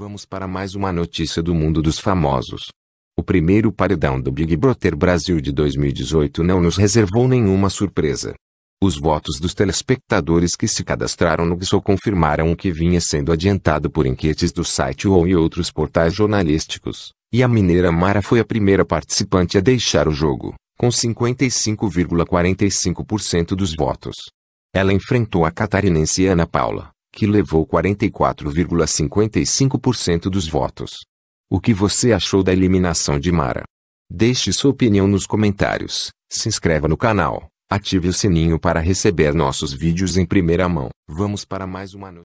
Vamos para mais uma notícia do mundo dos famosos. O primeiro paredão do Big Brother Brasil de 2018 não nos reservou nenhuma surpresa. Os votos dos telespectadores que se cadastraram no GSO confirmaram o que vinha sendo adiantado por enquetes do site UOL e outros portais jornalísticos, e a mineira Mara foi a primeira participante a deixar o jogo, com 55,45% dos votos. Ela enfrentou a catarinense Ana Paula, que levou 44,55% dos votos. O que você achou da eliminação de Mara? Deixe sua opinião nos comentários, se inscreva no canal, ative o sininho para receber nossos vídeos em primeira mão. Vamos para mais uma noite.